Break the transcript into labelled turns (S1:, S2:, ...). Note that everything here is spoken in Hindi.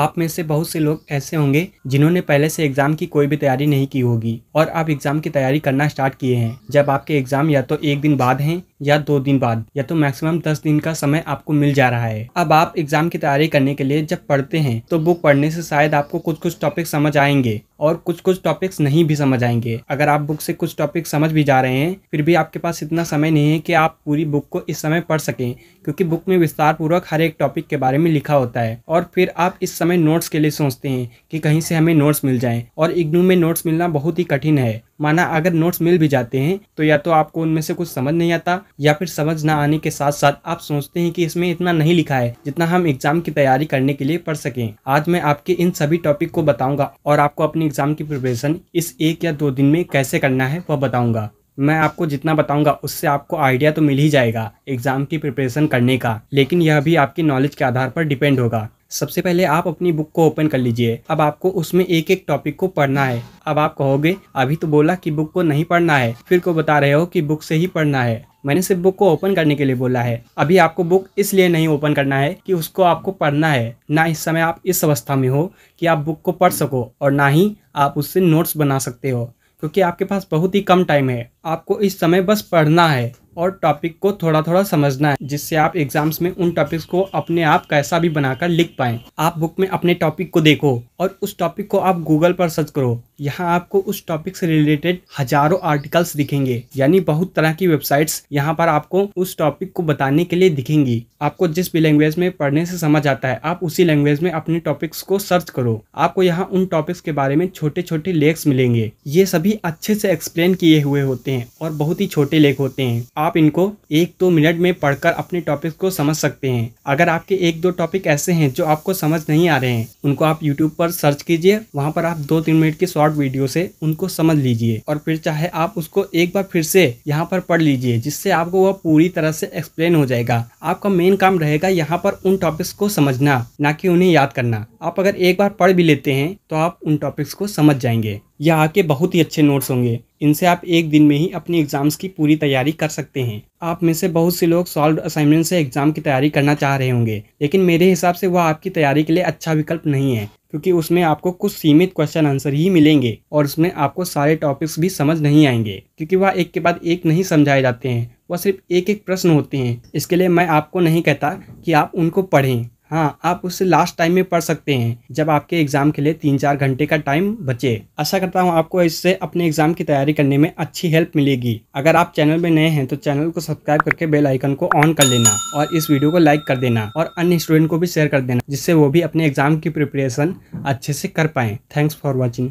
S1: आप में से बहुत से लोग ऐसे होंगे जिन्होंने पहले से एग्जाम की कोई भी तैयारी नहीं की होगी और आप एग्जाम की तैयारी करना स्टार्ट किए हैं जब आपके एग्जाम या तो एक दिन बाद हैं या दो दिन बाद या तो मैक्सिमम दस दिन का समय आपको मिल जा रहा है अब आप एग्जाम की तैयारी करने के लिए जब पढ़ते हैं तो बुक पढ़ने से शायद आपको कुछ कुछ टॉपिक समझ आएंगे और कुछ कुछ टॉपिक्स नहीं भी समझ आएंगे अगर आप बुक से कुछ टॉपिक समझ भी जा रहे हैं फिर भी आपके पास इतना समय नहीं है कि आप पूरी बुक को इस समय पढ़ सकें क्योंकि बुक में विस्तार पूर्वक हर एक टॉपिक के बारे में लिखा होता है और फिर आप इस समय नोट्स के लिए सोचते हैं कि कहीं से हमें नोट्स मिल जाएं और इग्नू में नोट्स मिलना बहुत ही कठिन है माना अगर नोट्स मिल भी जाते हैं तो या तो आपको उनमें से कुछ समझ नहीं आता या फिर समझ ना आने के साथ साथ आप सोचते हैं कि इसमें इतना नहीं लिखा है जितना हम एग्जाम की तैयारी करने के लिए पढ़ सकें आज मैं आपके इन सभी टॉपिक को बताऊंगा और आपको अपनी एग्जाम की प्रिपरेशन इस एक या दो दिन में कैसे करना है वह बताऊंगा मैं आपको जितना बताऊंगा उससे आपको आइडिया तो मिल ही जाएगा एग्जाम की प्रिपरेशन करने का लेकिन यह भी आपकी नॉलेज के आधार पर डिपेंड होगा सबसे पहले आप अपनी बुक को ओपन कर लीजिए अब आपको उसमें एक एक टॉपिक को पढ़ना है अब आप कहोगे अभी तो बोला कि बुक को नहीं पढ़ना है फिर को बता रहे हो कि बुक से ही पढ़ना है मैंने सिर्फ बुक को ओपन करने के लिए बोला है अभी आपको बुक इसलिए नहीं ओपन करना है कि उसको आपको पढ़ना है ना इस समय आप इस अवस्था में हो कि आप बुक को पढ़ सको और ना ही आप उससे नोट्स बना सकते हो क्योंकि आपके पास बहुत ही कम टाइम है आपको इस समय बस पढ़ना है और टॉपिक को थोड़ा थोड़ा समझना है जिससे आप एग्जाम्स में उन टॉपिक्स को अपने आप कैसा भी बनाकर लिख पाए आप बुक में अपने टॉपिक को देखो और उस टॉपिक को आप गूगल पर सर्च करो यहाँ आपको उस टॉपिक से रिलेटेड हजारों आर्टिकल्स दिखेंगे यानी बहुत तरह की वेबसाइट्स यहाँ पर आपको उस टॉपिक को बताने के लिए दिखेंगी आपको जिस भी लैंग्वेज में पढ़ने से समझ आता है आप उसी लैंग्वेज में अपने टॉपिक्स को सर्च करो आपको यहाँ उन टॉपिक्स के बारे में छोटे छोटे लेख्स मिलेंगे ये सभी अच्छे से एक्सप्लेन किए हुए होते हैं और बहुत ही छोटे लेख होते हैं आप इनको एक दो मिनट में पढ़कर अपने टॉपिक को समझ सकते हैं अगर आपके एक दो टॉपिक ऐसे हैं जो आपको समझ नहीं आ रहे हैं उनको आप यूट्यूब पर सर्च कीजिए वहाँ पर आप दो तीन मिनट की शॉर्ट शॉर्ट वीडियो से उनको समझ लीजिए और फिर चाहे आप उसको एक बार फिर से यहाँ पर पढ़ लीजिए जिससे आपको वह पूरी तरह से एक्सप्लेन हो जाएगा आपका मेन काम रहेगा यहाँ पर उन टॉपिक्स को समझना ना कि उन्हें याद करना आप अगर एक बार पढ़ भी लेते हैं तो आप उन टॉपिक्स को समझ जाएंगे यह आके बहुत ही अच्छे नोट्स होंगे इनसे आप एक दिन में ही अपनी एग्जाम्स की पूरी तैयारी कर सकते हैं आप में से बहुत से लोग सॉल्व असाइनमेंट से एग्जाम की तैयारी करना चाह रहे होंगे लेकिन मेरे हिसाब से वह आपकी तैयारी के लिए अच्छा विकल्प नहीं है क्योंकि उसमें आपको कुछ सीमित क्वेश्चन आंसर ही मिलेंगे और उसमें आपको सारे टॉपिक्स भी समझ नहीं आएंगे क्योंकि वह एक के बाद एक नहीं समझाए जाते हैं वह सिर्फ एक एक प्रश्न होते हैं इसके लिए मैं आपको नहीं कहता कि आप उनको पढ़ें हाँ आप उसे लास्ट टाइम में पढ़ सकते हैं जब आपके एग्ज़ाम के लिए तीन चार घंटे का टाइम बचे आशा करता हूँ आपको इससे अपने एग्ज़ाम की तैयारी करने में अच्छी हेल्प मिलेगी अगर आप चैनल में नए हैं तो चैनल को सब्सक्राइब करके बेल आइकन को ऑन कर लेना और इस वीडियो को लाइक कर देना और अन्य स्टूडेंट को भी शेयर कर देना जिससे वो भी अपने एग्ज़ाम की प्रिपरेशन अच्छे से कर पाएँ थैंक्स फॉर वॉचिंग